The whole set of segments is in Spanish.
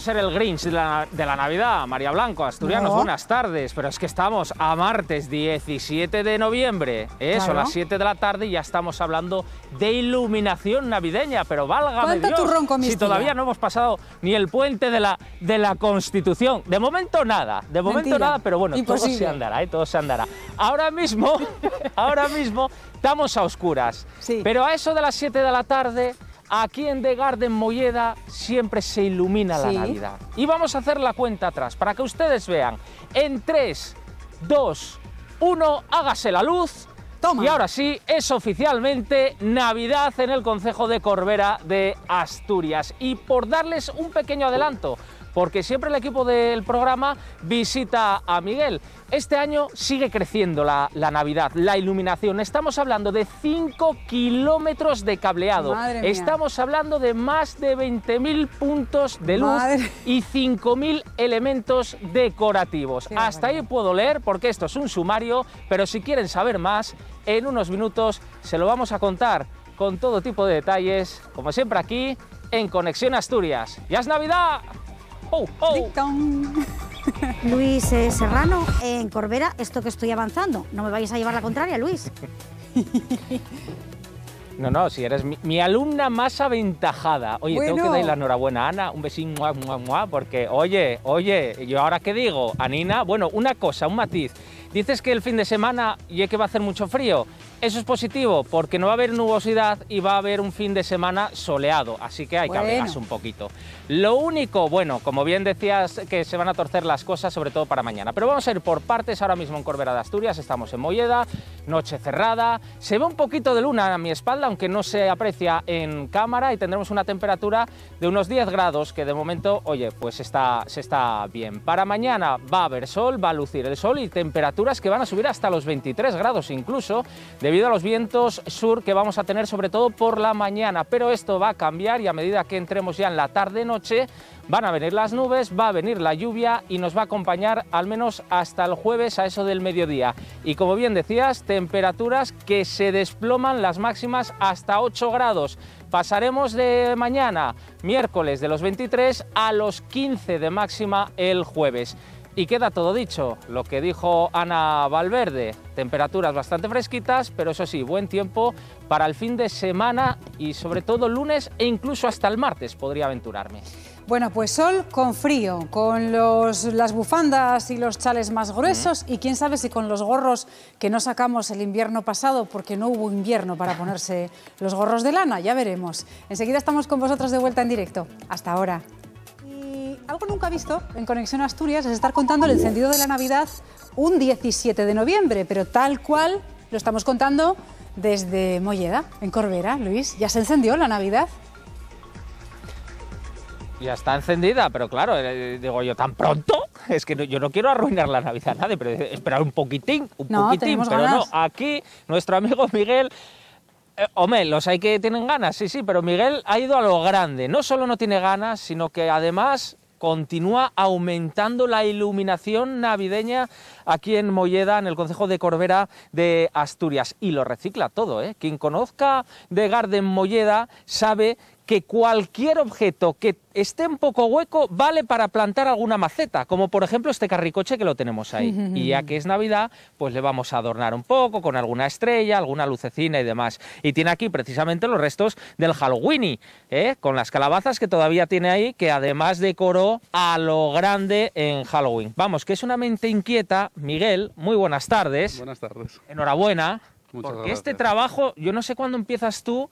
ser el Grinch de la, Navidad, María Blanco, Asturianos, buenas tardes, pero es que estamos a martes 17 de noviembre, eso a son las 7 de la tarde y ya estamos hablando de iluminación navideña, pero válgame Dios, si todavía no hemos pasado ni el puente de la, de la Constitución. De momento nada, de momento nada, pero bueno, todo se andará, ¿eh? todo se andará. Ahora mismo, ahora mismo estamos a oscuras, pero a eso de las 7 de la tarde Aquí en The Garden Molleda siempre se ilumina la Navidad. Y vamos a hacer la cuenta atrás para que ustedes vean. En 3, 2, 1, hágase la luz. Toma. Y ahora sí, es oficialmente Navidad en el Concejo de Corbera de Asturias. Y por darles un pequeño adelanto, porque siempre el equipo del programa visita a Miguel. Este año sigue creciendo la, Navidad, la iluminación. Estamos hablando de 5 kilómetros de cableado. Estamos hablando de más de 20.000 puntos de luz y 5.000 elementos decorativos. Hasta ahí puedo leer porque esto es un sumario, pero si quieren saber más, en unos minutos se lo vamos a contar con todo tipo de detalles, como siempre aquí en Conexión Asturias. ¡Ya es Navidad! Luis eh, Serrano, en Corbera, esto que estoy avanzando. No me vais a llevar la contraria, Luis. No, no, si eres mi, alumna más aventajada. Oye, tengo que darle la enhorabuena Ana, un besín, mua, porque, oye, oye, ¿yo ahora qué digo? Anina, bueno, una cosa, un matiz. Dices que el fin de semana y que va a hacer mucho frío. Eso es positivo porque no va a haber nubosidad y va a haber un fin de semana soleado, así que hay que abrigarse un poquito. Lo único, bueno, como bien decías, que se van a torcer las cosas, sobre todo para mañana. Pero vamos a ir por partes, ahora mismo en Corbera de Asturias, estamos en Molleda, noche cerrada, se ve un poquito de luna a mi espalda, aunque no se aprecia en cámara, y tendremos una temperatura de unos 10 grados, que de momento, oye, pues está, se está bien. Para mañana va a haber sol, va a lucir el sol y temperaturas que van a subir hasta los 23 grados incluso debido a los vientos sur que vamos a tener sobre todo por la mañana, pero esto va a cambiar y a medida que entremos ya en la tarde-noche van a venir las nubes, va a venir la lluvia y nos va a acompañar al menos hasta el jueves a eso del mediodía. Y como bien decías, temperaturas que se desploman las máximas hasta 8 grados. Pasaremos de mañana, miércoles de los 23 a los 15 de máxima el jueves. Y queda todo dicho, lo que dijo Ana Valverde, temperaturas bastante fresquitas, pero eso sí, buen tiempo para el fin de semana y sobre todo lunes e incluso hasta el martes, podría aventurarme. Bueno, pues sol con frío, con las bufandas y los chales más gruesos y quién sabe si con los gorros que no sacamos el invierno pasado porque no hubo invierno para ponerse los gorros de lana, ya veremos. Enseguida estamos con vosotros de vuelta en directo. Hasta ahora. Algo nunca visto en Conexión Asturias es estar contando el encendido de la Navidad un 17 de noviembre, pero tal cual lo estamos contando desde Molleda, en Corbera. Luis, ¿ya se encendió la Navidad? Ya está encendida, pero claro, eh, digo yo, ¿tan pronto? Es que yo no quiero arruinar la Navidad a nadie, pero eh, esperar un poquitín, un poquitín, pero no. Aquí nuestro amigo Miguel eh, hombre, los hay que tienen ganas, sí, sí, pero Miguel ha ido a lo grande. No solo no tiene ganas, sino que además continúa aumentando la iluminación navideña aquí en Molleda, en el concejo de Corbera de Asturias. Y lo recicla todo. ¿eh? Quien conozca de Garden Molleda sabe que cualquier objeto que esté un poco hueco vale para plantar alguna maceta, como por ejemplo este carricoche que lo tenemos ahí. Y ya que es Navidad, pues le vamos a adornar un poco con alguna estrella, alguna lucecina y demás. Y tiene aquí precisamente los restos del Halloween, ¿eh? con las calabazas que todavía tiene ahí, que además decoró a lo grande en Halloween. Vamos, que es una mente inquieta. Miguel, muy buenas tardes. Buenas tardes. Enhorabuena. porque este trabajo, yo no sé cuándo empiezas tú,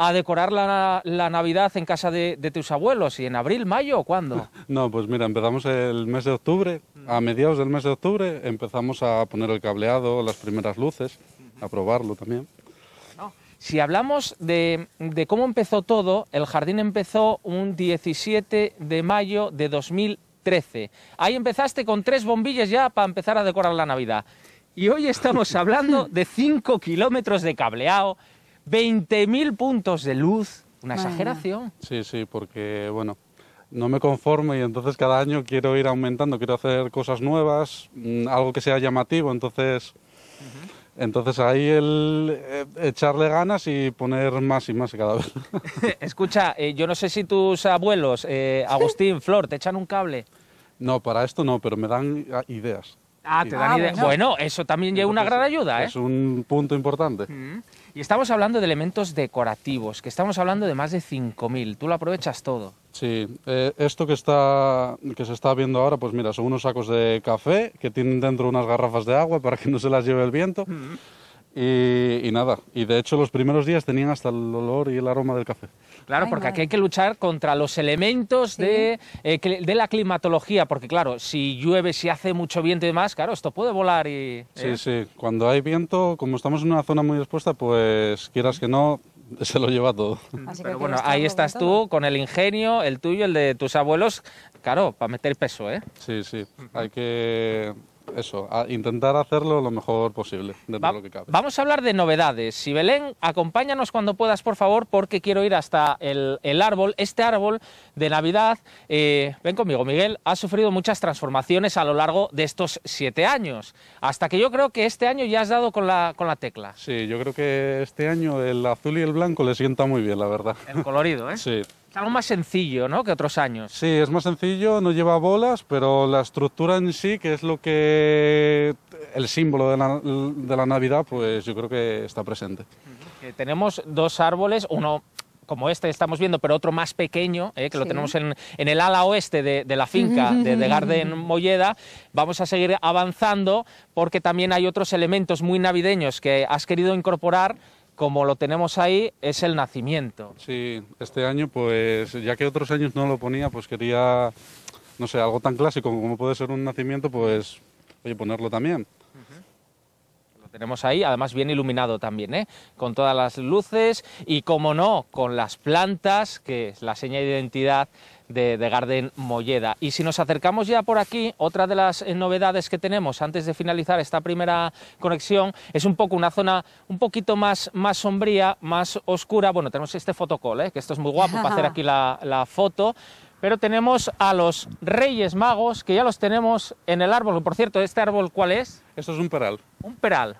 a decorar la, Navidad en casa de, tus abuelos? ¿Y en abril, mayo o cuándo? No, pues mira, empezamos el mes de octubre, a mm. mediados del mes de octubre empezamos a poner el cableado, las primeras luces, a probarlo también. Si hablamos de, de, cómo empezó todo, el jardín empezó un 17 de mayo de 2013. Ahí empezaste con tres bombillas ya para empezar a decorar la Navidad. Y hoy estamos hablando de 5 kilómetros de cableado, 20.000 puntos de luz, una exageración. Sí, sí, porque, bueno, no me conformo y entonces cada año quiero ir aumentando, quiero hacer cosas nuevas, mm, algo que sea llamativo, entonces... Entonces ahí el eh, echarle ganas y poner más y más cada vez. Escucha, eh, yo no sé si tus abuelos, eh, Agustín, Flor, te echan un cable. No, para esto no, pero me dan ah, ideas. Ah, te dan ah, ideas. Bueno. eso también lleva una gran ayuda, ¿eh? Es un punto importante. Y estamos hablando de elementos decorativos, que estamos hablando de más de 5.000. Tú lo aprovechas todo. Sí, eh, esto que, se está viendo ahora, pues mira, son unos sacos de café que tienen dentro unas garrafas de agua para que no se las lleve el viento. Mm. Y, nada, y de hecho los primeros días tenían hasta el olor y el aroma del café. Claro, porque aquí hay que luchar contra los elementos de, eh, de la climatología, porque claro, si llueve, si hace mucho viento y demás, claro, esto puede volar y... Sí, ¿eh? sí, cuando hay viento, como estamos en una zona muy expuesta, pues quieras que no, se lo lleva todo. Mm, pero bueno, ahí estás tú con el ingenio, el tuyo, el de tus abuelos, claro, para meter peso, ¿eh? Sí, sí, hay que eso, a intentar hacerlo lo mejor posible, dentro de lo que cabe. Vamos a hablar de novedades. Si Belén, acompáñanos cuando puedas, por favor, porque quiero ir hasta el, árbol. Este árbol de Navidad, eh, ven conmigo, Miguel, ha sufrido muchas transformaciones a lo largo de estos siete años, hasta que yo creo que este año ya has dado con la, con la tecla. Sí, yo creo que este año el azul y el blanco le sienta muy bien, la verdad. El colorido, ¿eh? Sí algo más sencillo, ¿no? Que otros años. Sí, es más sencillo, no lleva bolas, pero la estructura en sí, que es lo que el símbolo de la, de la Navidad, pues yo creo que está presente. Eh, tenemos dos árboles, uno como este estamos viendo, pero otro más pequeño, eh, que lo tenemos en, en, el ala oeste de, la finca de, de, Garden Molleda. Vamos a seguir avanzando porque también hay otros elementos muy navideños que has querido incorporar como lo tenemos ahí, es el nacimiento. Sí, este año, pues ya que otros años no lo ponía, pues quería, no sé, algo tan clásico como puede ser un nacimiento, pues, oye, ponerlo también tenemos ahí, además bien iluminado también, ¿eh? con todas las luces y, como no, con las plantas, que es la seña de identidad de, Garden Molleda. Y si nos acercamos ya por aquí, otra de las eh, novedades que tenemos antes de finalizar esta primera conexión es un poco una zona un poquito más, sombría, más oscura. Bueno, tenemos este fotocol, ¿eh? que esto es muy guapo para hacer aquí la foto pero tenemos a los Reyes Magos, que ya los tenemos en el árbol. Por cierto, ¿este árbol cuál es? Esto es un peral. Un peral.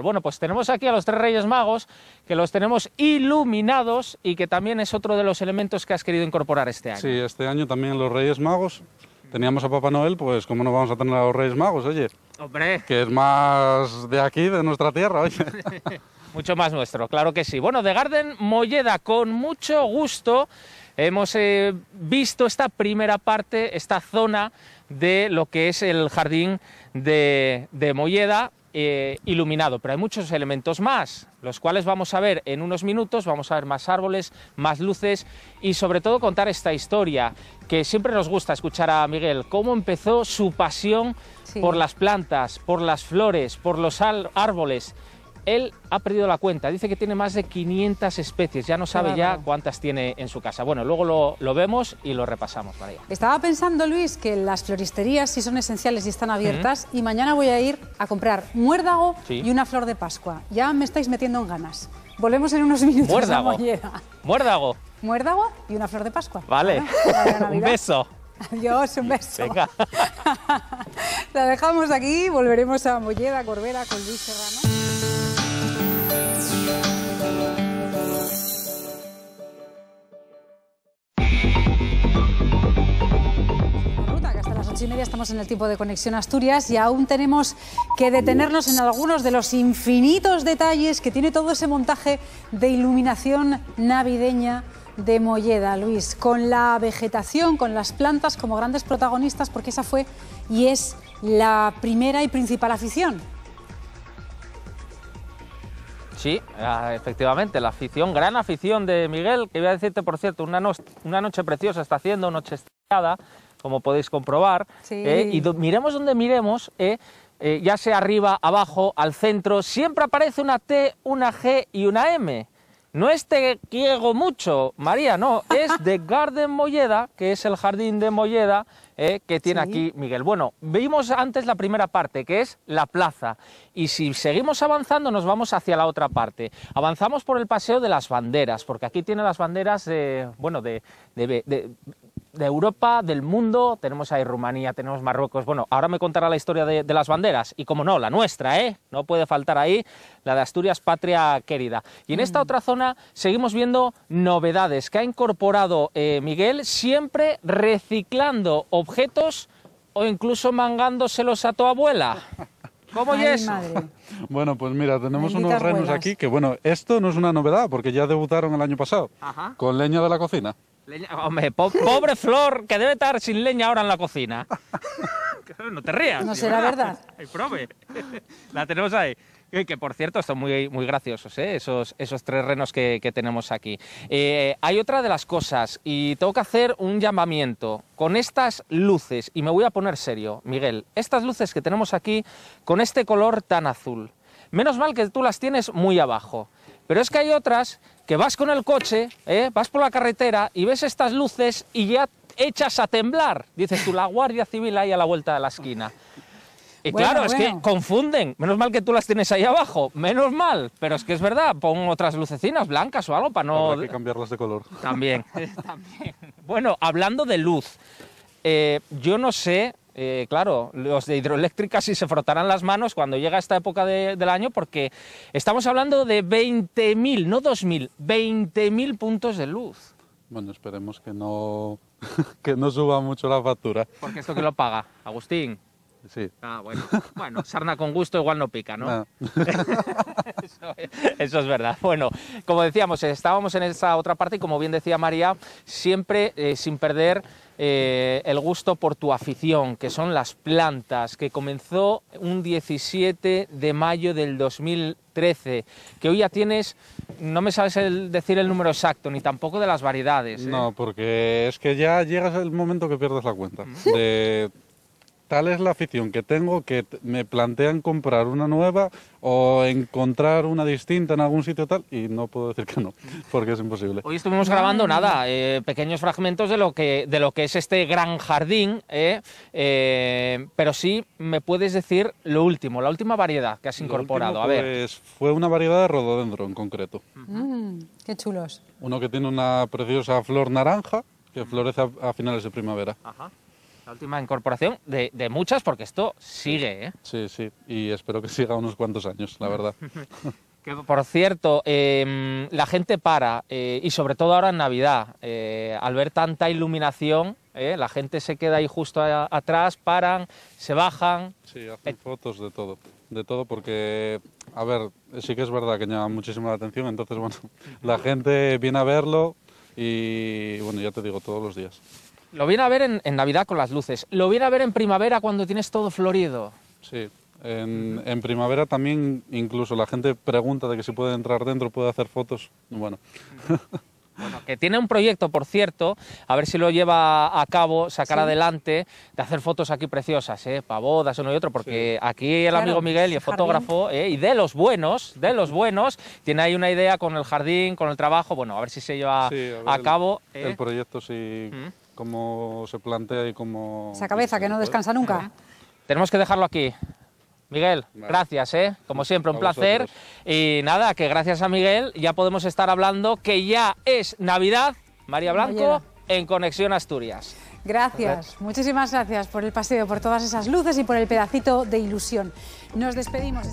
Bueno, pues tenemos aquí a los tres Reyes Magos, que los tenemos iluminados y que también es otro de los elementos que has querido incorporar este año. Sí, este año también los Reyes Magos. Teníamos a Papá Noel, pues ¿cómo no vamos a tener a los Reyes Magos, oye? Hombre. Que es más de aquí, de nuestra tierra, oye. Mucho más nuestro, claro que sí. Bueno, de Garden Molleda, con mucho gusto Hemos eh, visto esta primera parte, esta zona de lo que es el jardín de, Molleda, eh, iluminado, pero hay muchos elementos más, los cuales vamos a ver en unos minutos, vamos a ver más árboles, más luces y sobre todo contar esta historia, que siempre nos gusta escuchar a Miguel, cómo empezó su pasión por las plantas, por las flores, por los árboles él ha perdido la cuenta, dice que tiene más de 500 especies, ya no sabe ya cuántas tiene en su casa. Bueno, luego lo, vemos y lo repasamos para Estaba pensando, Luis, que las floristerías sí son esenciales y están abiertas y mañana voy a ir a comprar muérdago y una flor de Pascua. Ya me estáis metiendo en ganas. Volvemos en unos minutos muérdago. Muérdago. Muérdago y una flor de Pascua. Vale. un beso. Adiós, un beso. Venga. La dejamos aquí, volveremos a Molleda, Corbera, con Luis Serrano. y media estamos en el tiempo de Conexión Asturias y aún tenemos que detenernos en algunos de los infinitos detalles que tiene todo ese montaje de iluminación navideña de Molleda, Luis, con la vegetación, con las plantas como grandes protagonistas, porque esa fue y es la primera y principal afición. Sí, ah, efectivamente, la afición, gran afición de Miguel, que voy a decirte, por cierto, una, una noche preciosa está haciendo, noche estrellada, como podéis comprobar. Eh, y miremos donde miremos, eh, eh, ya sea arriba, abajo, al centro, siempre aparece una T, una G y una M. No es de quiego mucho, María, no, es de Garden Molleda, que es el jardín de Molleda que tiene aquí Miguel. Bueno, vimos antes la primera parte, que es la plaza, y si seguimos avanzando nos vamos hacia la otra parte. Avanzamos por el Paseo de las Banderas, porque aquí tiene las banderas de, bueno, de, de Europa, del mundo. Tenemos ahí Rumanía, tenemos Marruecos. Bueno, ahora me contará la historia de, las banderas. Y como no, la nuestra, ¿eh? No puede faltar ahí la de Asturias, patria querida. Y en esta mm. otra zona seguimos viendo novedades que ha incorporado eh, Miguel, siempre reciclando objetos o incluso mangándoselos a tu abuela. ¿Cómo es? Bueno, pues mira, tenemos unos renos aquí que, bueno, esto no es una novedad porque ya debutaron el año pasado con leña de la cocina hombre, pobre Flor, que debe estar sin leña ahora en la cocina. no te rías. No será verdad. prove. la tenemos ahí. Que, por cierto, son muy, muy graciosos ¿eh? esos, tres renos que, tenemos aquí. Eh, hay otra de las cosas y tengo que hacer un llamamiento. Con estas luces, y me voy a poner serio, Miguel, estas luces que tenemos aquí con este color tan azul. Menos mal que tú las tienes muy abajo. Pero es que hay otras que vas con el coche, ¿eh? vas por la carretera y ves estas luces y ya echas a temblar. Dices tú, la Guardia Civil ahí a la vuelta de la esquina. Y claro, es que confunden. Menos mal que tú las tienes ahí abajo. Menos mal. Pero es que es verdad. Pon otras lucecinas blancas o algo para no... Hay que cambiarlas de color. También. También. Bueno, hablando de luz. Eh, yo no sé eh, claro, los de hidroeléctricas sí se frotarán las manos cuando llega esta época del año porque estamos hablando de 20.000, no 2.000, 20.000 puntos de luz. Bueno, esperemos que no, que no suba mucho la factura. Porque esto que lo paga, Agustín. Sí. Ah, bueno. Bueno, sarna con gusto igual no pica, ¿no? eso, es verdad. Bueno, como decíamos, estábamos en esa otra parte y como bien decía María, siempre eh, sin perder eh, el gusto por tu afición, que son las plantas, que comenzó un 17 de mayo del 2013, que hoy ya tienes, no me sabes decir el número exacto, ni tampoco de las variedades. No, ¿eh? porque es que ya llegas el momento que pierdes la cuenta tal es la afición que tengo que me plantean comprar una nueva o encontrar una distinta en algún sitio tal y no puedo decir que no, porque es imposible. Hoy estuvimos grabando nada, eh, pequeños fragmentos de lo que de lo que es este gran jardín, eh, eh pero sí me puedes decir lo último, la última variedad que has incorporado. a ver, pues, fue una variedad de rododendro en concreto. Mm, qué chulos. Uno que tiene una preciosa flor naranja que florece a, a finales de primavera. Ajá. La última incorporación de, muchas, porque esto sigue, ¿eh? Sí, sí, y espero que siga unos cuantos años, la verdad. por cierto, em, la gente para, eh, y sobre todo ahora en Navidad, eh, al ver tanta iluminación, eh, la gente se queda ahí justo atrás, paran, se bajan. Sí, hacen fotos de todo, de todo, porque, a ver, sí que es verdad que llama muchísimo la atención, entonces, bueno, la gente viene a verlo y, bueno, ya te digo, todos los días. Lo viene a ver en, Navidad con las luces, lo viene a ver en primavera cuando tienes todo florido. Sí, en, primavera también incluso la gente pregunta de que si puede entrar dentro, puede hacer fotos. Bueno. Bueno, que tiene un proyecto, por cierto, a ver si lo lleva a cabo, sacar adelante, de hacer fotos aquí preciosas, ¿eh? para bodas, uno y otro, porque aquí el amigo Miguel, y el fotógrafo, ¿eh? y de los buenos, de los buenos, tiene ahí una idea con el jardín, con el trabajo, bueno, a ver si se lleva a, cabo. El, ¿eh? proyecto, sí. Mm como se plantea y cómo... Esa cabeza que no descansa nunca. Tenemos que dejarlo aquí. Miguel, gracias, ¿eh? como siempre, un placer. Y nada, que gracias a Miguel ya podemos estar hablando que ya es Navidad, María Blanco, en Conexión Asturias. Gracias, muchísimas gracias por el paseo, por todas esas luces y por el pedacito de ilusión. Nos despedimos